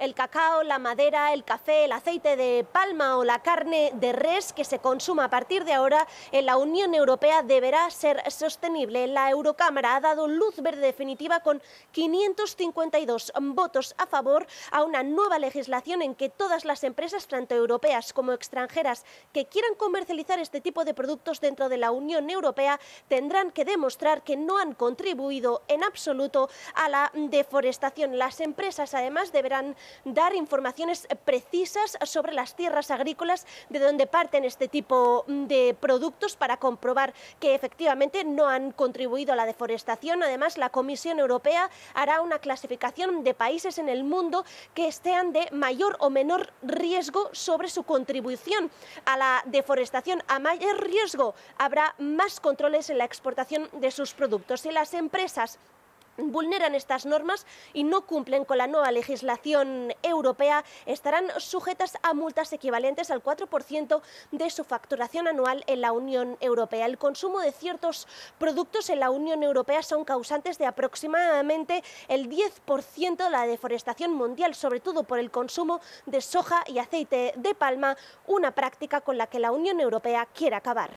el cacao, la madera, el café, el aceite de palma o la carne de res que se consuma a partir de ahora en la Unión Europea deberá ser sostenible. La Eurocámara ha dado luz verde definitiva con 552 votos a favor a una nueva legislación en que todas las empresas, tanto europeas como extranjeras, que quieran comercializar este tipo de productos dentro de la Unión Europea tendrán que demostrar que no han contribuido en absoluto a la deforestación. Las empresas además deberán dar informaciones precisas sobre las tierras agrícolas de donde parten este tipo de productos para comprobar que efectivamente no han contribuido a la deforestación. Además, la Comisión Europea hará una clasificación de países en el mundo que estén de mayor o menor riesgo sobre su contribución a la deforestación. A mayor riesgo habrá más controles en la exportación de sus productos. Y las empresas vulneran estas normas y no cumplen con la nueva legislación europea estarán sujetas a multas equivalentes al 4% de su facturación anual en la Unión Europea. El consumo de ciertos productos en la Unión Europea son causantes de aproximadamente el 10% de la deforestación mundial, sobre todo por el consumo de soja y aceite de palma, una práctica con la que la Unión Europea quiere acabar.